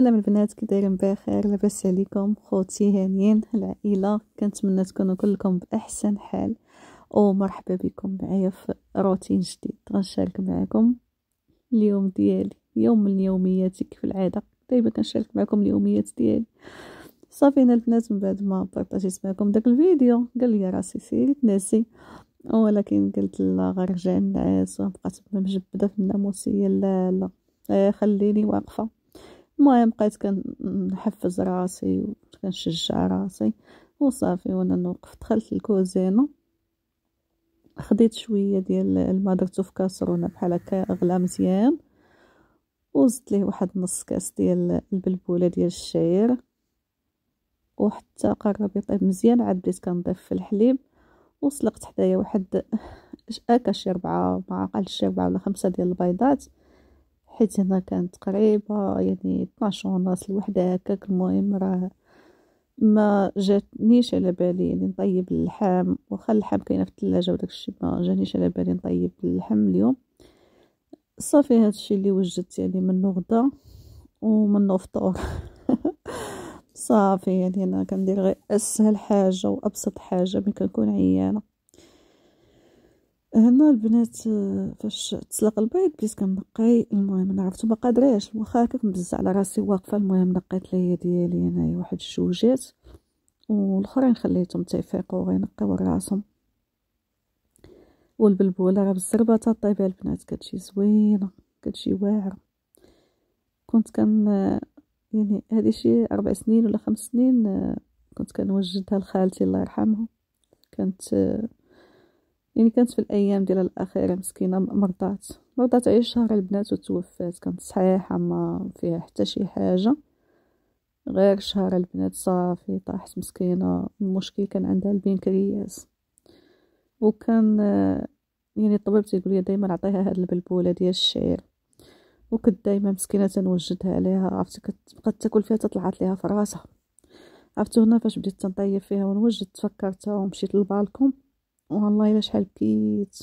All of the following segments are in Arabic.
هلا البنات كي دايرين بخير لاباس عليكم خوتي هانيين العائله كنتمنى تكونوا كلكم باحسن حال ومرحبا بكم معايا في روتين جديد غنشارك معكم اليوم ديالي يوم من يومياتي كيف العاده دايما كنشارك معكم اليوميات ديالي صافي انا البنات من بعد ما بارطاجيت معكم داك الفيديو قال لي راسي سيري تناسي ولكن قلت لا غنرجع رجع النعاس وبقات مجبده في الناموسيه لا لا آه، خليني واقفه المهم بقيت كنحفز راسي وكنشجع راسي وصافي وانا نوقف دخلت للكوزينه خديت شويه ديال الماء درتو في كاسرونه بحال هكا غلا مزيان وزدت ليه واحد نص كاس ديال البلبوله ديال الشعير وحتى قرب يطيب مزيان عاد بديت كنضيف في الحليب وسلقت حدايا واحد هكا شي ربعه معاقل شي ربعه ولا خمسه ديال البيضات حيت هنا كانت قريبة يعني 12 ونص الوحدة هكاك المهم راه ما جاتنيش على بالي يعني نطيب اللحم واخا اللحم كاين في الثلاجة وداك الشيء ما جانيش على بالي نطيب اللحم اليوم صافي هذا الشيء اللي وجدت يعني من غدا ومن فطور صافي يعني انا كندير غير اسهل حاجه وابسط حاجه ملي كنكون عيانه هنا البنات آه، فاش تسلق البيض بديت كنقي المهم انا عرفتو ما قادراش واخا هكاك مبزه على راسي واقفه المهم نقيت ليا ديالي انايا واحد الشوجات والاخرين خليتهم تيفيقوا غينقيو راسهم والبلبوله راه بالزربطه طيبه البنات كتجي زوينه كتجي واعره كنت كان آه، يعني هذه شي اربع سنين ولا خمس سنين آه، كنت كنوجدها لخالتي الله يرحمها كانت يعني كانت في الايام ديال الاخيره مسكينه مرضات مرضات عيش شهر البنات وتوفات كانت صحيحه ما فيها حتى شي حاجه غير شهر البنات صافي طاحت مسكينه المشكل كان عندها البنكرياس وكان يعني الطبيب تيقول لي دائما عطيها هاد البلبوله ديال الشعير وكنت دائما مسكينه تنوجدها عليها عرفتي كتبقى تاكل فيها تطلعات ليها في راسها عرفتو هنا فاش بديت تنطيب فيها ونوجد تفكرتها ومشيت للبالكون والله الا شحال بكيت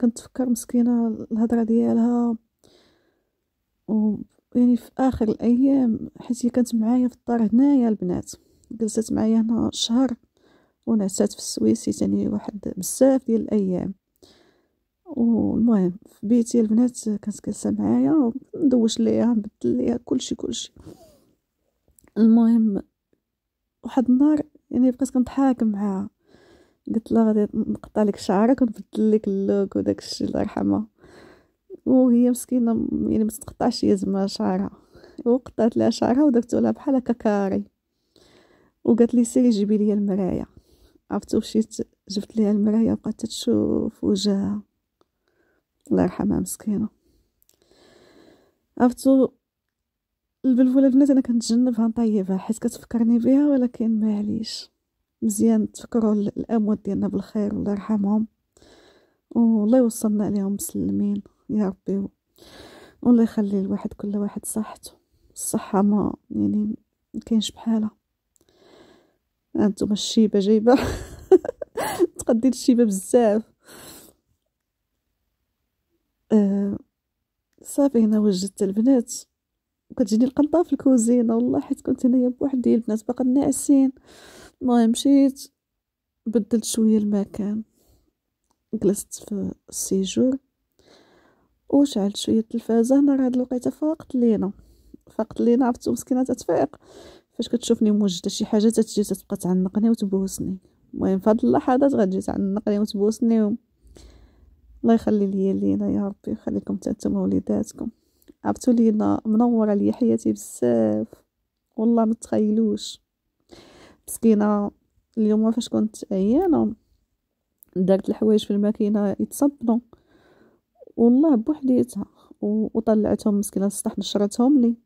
كنتفكر مسكينه الهضره ديالها و يعني في اخر الايام حيت هي كانت معايا في الدار هنايا البنات جلست معايا هنا شهر ونعسات في السويسي يعني واحد بزاف ديال الايام والمهم في بيتي البنات كانت جالسه معايا ندوش ليها نبدل ليها كلشي كلشي المهم واحد النهار يعني بقيت كنضحك معاها قلت لها غادي نقطع لك شعرك ونبدل لك اللوك وداك الشيء الله يرحمها وهي مسكينه يعني ما تقطعش هي زعما شعرها وقطعت لها شعرها ودرت لها بحال هكا كاري وقالت لي سيري جيبي لي المرايه عرفتو مشيت جبت ليها المرايه وبقات تشوف وجهها الله يرحمها مسكينه عرفتو البلبوله البنات انا كنتجنبها نطيبها حيت كتفكرني بها ولكن معليش مزيان تفكروا الاموات ديالنا بالخير الله يرحمهم والله يوصلنا عليهم مسلمين يا ربي والله يخلي الواحد كل واحد صحته الصحه ما يعني ما كاينش بحالها انتم الشيبه جايبه تقدي الشيبه بزاف أه صافي هنا وجدت البنات وكتجيني القنطه في الكوزينه والله حيت كنت هنايا بوحدي البنات باقا ناعسين المهم مشيت بدلت شويه المكان جلست في السيجور وشعلت شويه التلفازه نهار هاد الوقيته فاقت لينا فاقت لينا عرفتو مسكينه تتفيق فاش كتشوفني موجده شي حاجه تتجي تتبقى تعنقني وتبوسني المهم فهاد اللحظات غتجي تعنقني وتبوسني و... الله يخلي لي لينا يا ربي يخليكم حتى نتوما وليداتكم عرفتوا لينا منوره لي حياتي بزاف والله ما تخيلوش مسكينه اليوم فاش كنت عيانه دارت الحوايج في الماكينه يتصبنوا والله بوحديتها وطلعتهم مسكينه للسطح نشرتهم لي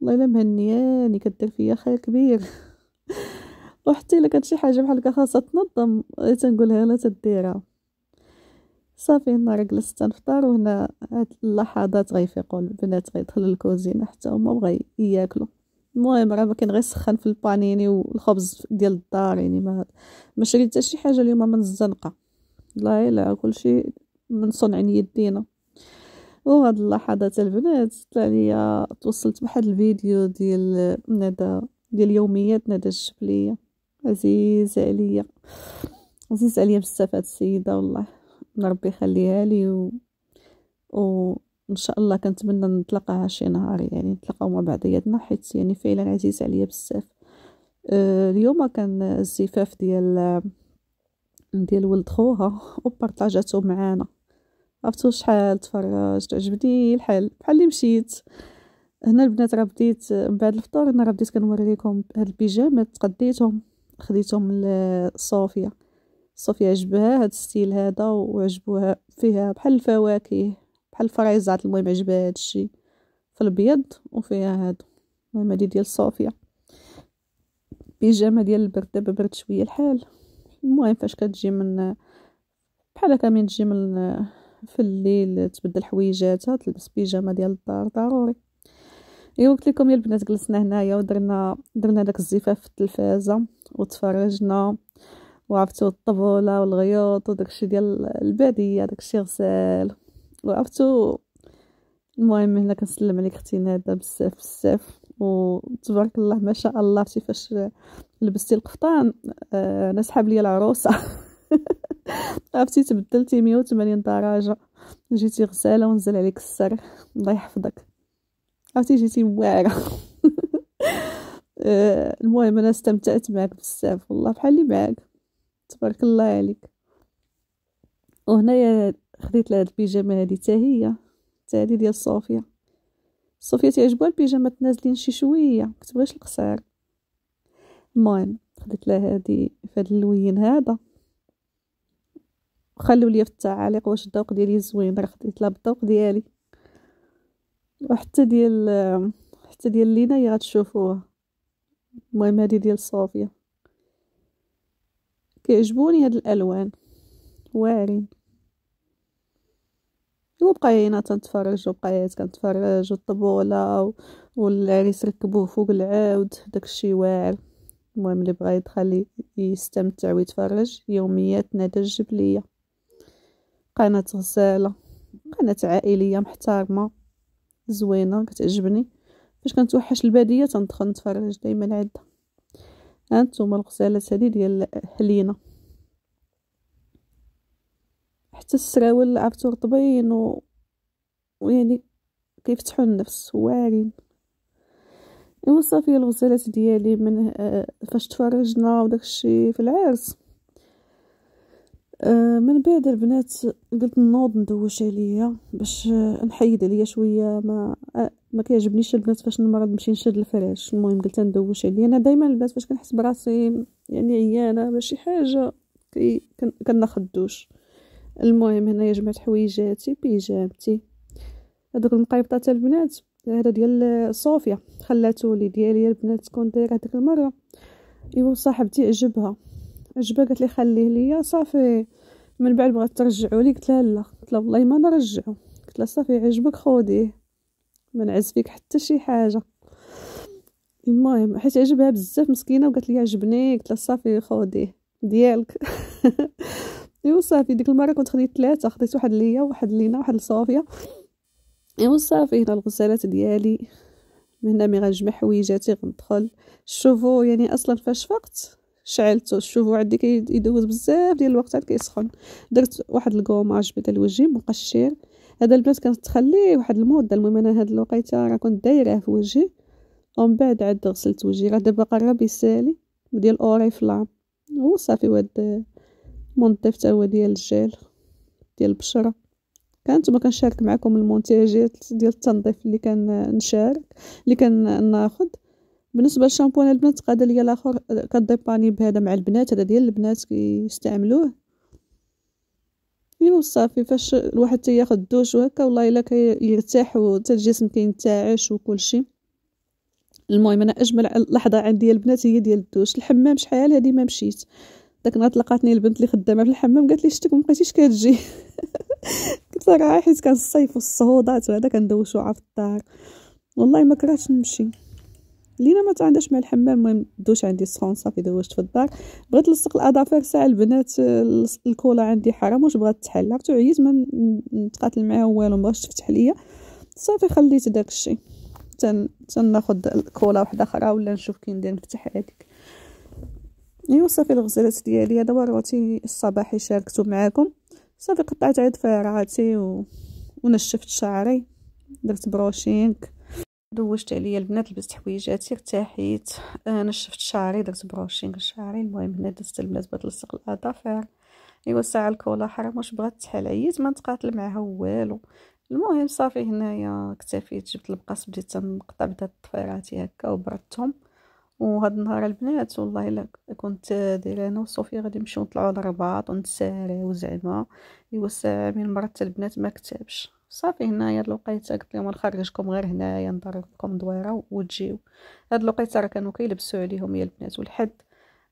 والله الا مهنياني يعني كدير فيا خير كبير وحتى الا كانت شي حاجه بحال هكا خاصها تنظم تنقولها لا تديرها صافي النهار جلست تنفطر وهنا هاد اللحظات غيفيقوا البنات غيدخلوا الكوزينه حتى هما بغا ياكلوا المهم راه ما كان غير سخان في البانيني والخبز ديال الدار يعني ما ما شريت حتى شي حاجه اليوم من الزنقه لا الا كلشي من صنع يدينا وهاد اللحظات البنات طلع ليا توصلت بواحد الفيديو ديال ندى ديال يوميات ندى الجبليه عزيزه عليا عزيزه عليا بزاف هاد السيده والله ربي يخليها لي و, و... ان شاء الله كنتمنى نتلاقاها شي نهار يعني نتلاقاو مع بعضياتنا حيت يعني فعلا عزيز عليا بزاف آه، اليوم كان الزفاف ديال ديال ولد خوها وبارطاجاتو معانا عرفتو شحال تفرجت عجبني الحال بحال اللي مشيت هنا البنات راه بديت من بعد الفطور انا راه بديت كنوريكم هاد البيجامات تقديتهم خديتهم لصوفيا صوفيا عجبها هاد الستيل هذا وعجبوها فيها بحال الفواكه بحال الفريزات المهم عجب هادشي في الابيض وفيها هاد المهم هادي ديال صوفيا بيجامه ديال البرد دابا برد شويه الحال المهم فاش كتجي من بحال هكا من تجي من في الليل تبدل حويجاتها تلبس بيجامه ديال الدار ضروري ايوا قلت لكم يا البنات جلسنا هنايا ودرنا درنا داك الزفاف في التلفازه وتفرجنا وعرفتوا الطبوله والغيوط وداكشي ديال الباديه داكشي غسال وعرفتو المهم هنا كنسلم عليك اختي نادا بزاف بزاف وتبارك الله ما شاء الله عرفتي فاش لبستي القفطان آه، انا سحاب ليا العروسه عرفتي تبدلتي 180 درجه جيتي غساله ونزل عليك السر الله يحفظك عرفتي جيتي واعره آه، المهم انا استمتعت معك بزاف والله بحالي معك تبارك الله عليك وهنايا خديت لها هاد البيجامه هادي حتى هي حتى هادي ديال صوفيا صوفيا تعجبها البيجامات نازلين شي شويه كتبغيش القصير المهم خديت لها هادي هاد اللوين هذا خلوا لي في التعاليق واش الذوق ديالي زوين راه خديت لها بالذوق ديالي وحتى ديال حتى ديال لينا هي غتشوفوها المهم هادي ديال صوفيا كيعجبوني هاد الالوان واعرين هنا تنتفرج وبقيت كنتفرج الطبولة والعريس ركبوه فوق العود داكشي واعر المهم اللي بغى يدخل يستمتع ويتفرج يوميات ندى الجبلية قناة غزالة قناة عائلية محترمة زوينة كتعجبني فاش كنتوحش البادية تندخل نتفرج دايما عندها هانتوما الغزالة هادي ديال حلينا حتى السراول عرفتو رطبين و... ويعني كيفتحوا النفس واعرين ايوا صافي الغزالات ديالي من آه، فاش تفرجنا وداكشي في العرس آه، من بعد البنات قلت نوض ندوش عليا باش آه، نحيد عليا شويه ما ما كيعجبنيش البنات فاش نمرض نمشي نشد الفراش المهم قلت ندوش عليا انا دائما البنات فاش كنحس براسي يعني عيانه ماشي حاجه كناخد دوش المهم هنايا جمعت حويجاتي بيجامتي هذوك تاع البنات هذا ديال صوفيا خلاتو لي ديالي البنات تكون دايره ديك المره ايوا صاحبتي عجبها عجبها قالت لي خليه ليا صافي من بعد بغات ترجعو لي قلت لها لا قلت لها والله ما نرجعو قلت لها صافي عجبك خوديه ما نعز فيك حتى شي حاجه المهم حيت عجبها بزاف مسكينه وقالت لي عجبني قلت لها صافي خوديه ديالك ايوا صافي ديك المره كنت خديت ثلاثه خديت واحد ليا واحد لينا واحد لصوفيا ايوا صافي هنا الغسالات ديالي من هنا مي غنجمع حويجاتي غندخل الشوفو يعني اصلا فاش فقت شعلته الشوفو عندي كيدوز بزاف ديال الوقت عاد كيسخن درت واحد الكوماج بدا لوجهي مقشر هذا البنات كانت تخليه واحد المده المهم انا هاد الوقيته راه كنت دايراه في وجهي ومن بعد عاد غسلت وجهي راه دابا قرب يسالي ديال اوري فلام وصافي وهاد منظف تا هو ديال الجيل ديال البشره كانت ما كنشارك معكم المنتجات ديال التنظيف اللي كنشارك اللي كناخذ بالنسبه للشامبوان البنات قاد ليا الاخر كديباني بهذا مع البنات هذا ديال البنات كيستعملوه ايوا صافي فاش الواحد تياخذ دوش وهكا والله الا كيرتاح وحتى الجسم كينتعش وكلشي المهم انا اجمل لحظه عندي البنات هي ديال الدوش الحمام شحال هذه ما مشيت داك النهار تلاقاتني البنت اللي خدامه في الحمام قالت لي شتك ما بقيتيش كتجي قلت لها راه حيت كان الصيف والصهودات وهذا كندوشو عا في الدار والله ما كرهتش نمشي لينا ما عندهاش مع الحمام المهم دوش عندي سخون صافي دوشت في الدار بغيت نلصق الاظافر ساعه البنات الكولا عندي حرام واش بغات تحل عرفتو عييت ما نتقاتل معاها والو بغاتش تفتح ليا صافي خليت داك الشيء تناخذ الكولا وحده اخرى ولا نشوف كي ندير نفتح هذيك صافي الغزالات ديالي هذا هو الصباحي شاركته معاكم صافي قطعت عاد فرعاتي و... ونشفت شعري درت بروشينغ دوشت عليا البنات لبست حويجاتي ارتاحيت آه نشفت شعري درت بروشينغ شعري المهم هنا دزت البنات بغات نلصق الاظافر ايوا الساعه الكولا حرام واش بغات تحل عييت ما نتقاتل معاها والو المهم صافي هنايا اكتفيت جبت المقص بديت تنقطع بدات طفيراتي هكا وبردتهم وهاد النهار البنات والله الا كنت دايره انا وصوفيا غادي نمشيو نطلعو للرباط ونتساراو زعما ايوا الساعه من مرات البنات ما كتبش صافي هنايا هاد الوقيته قلت لهم نخرجكم غير هنايا نضرب لكم دويره وتجيو هاد الوقيته راه كانوا كيلبسوا عليهم يا البنات والحد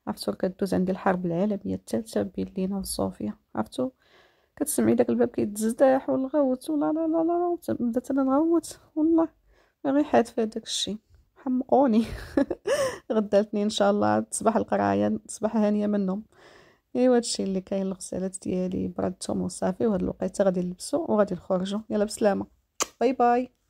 عرفتو كدوز عندي الحرب العالميه الثالثه بين لينا وصوفيا عرفتو كتسمعي داك الباب كيتزداح والغوت ولا لا لا لا بدات انا نغوت والله غير حاد في هذاك الشيء حمقوني غدا الاثنين ان شاء الله تصبح القرايه تصبح هانيه منهم ايوا هادشي اللي كاين الغسالات ديالي بردتهم وصافي وهاد الوقيته غادي نلبسو وغادي نخرجو يلا بسلامه باي باي